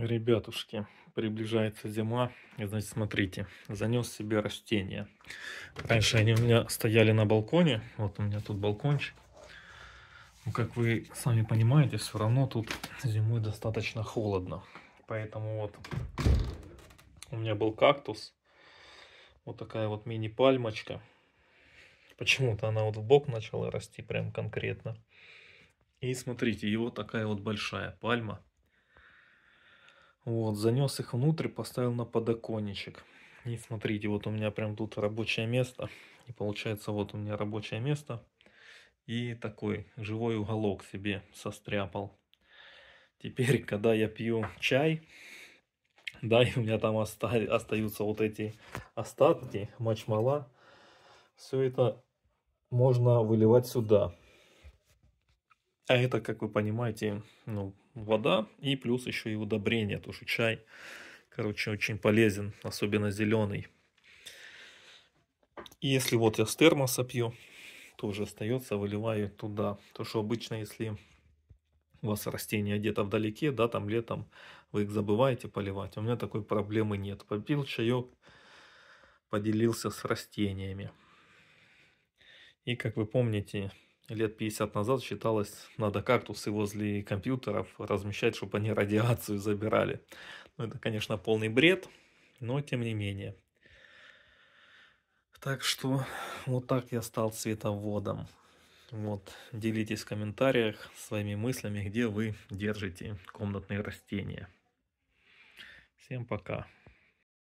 Ребятушки, приближается зима, и, значит, смотрите, занес себе растения. Раньше они у меня стояли на балконе, вот у меня тут балкончик. Ну, как вы сами понимаете, все равно тут зимой достаточно холодно. Поэтому вот у меня был кактус, вот такая вот мини-пальмочка. Почему-то она вот в бок начала расти прям конкретно. И смотрите, его вот такая вот большая пальма – вот, занес их внутрь, поставил на подоконничек. И смотрите, вот у меня прям тут рабочее место. И получается, вот у меня рабочее место. И такой живой уголок себе состряпал. Теперь, когда я пью чай, да, и у меня там оста остаются вот эти остатки, мачмала, все это можно выливать сюда. А это, как вы понимаете, ну, вода и плюс еще и удобрение, тоже чай, короче, очень полезен, особенно зеленый. И если вот я с термоса пью, тоже остается, выливаю туда. То, что обычно, если у вас растения где-то вдалеке, да, там летом вы их забываете поливать. А у меня такой проблемы нет. Попил чаек, поделился с растениями. И, как вы помните, лет 50 назад считалось, надо кактусы возле компьютеров размещать, чтобы они радиацию забирали. Ну, это, конечно, полный бред, но тем не менее. Так что вот так я стал цветоводом. Вот, делитесь в комментариях своими мыслями, где вы держите комнатные растения. Всем пока.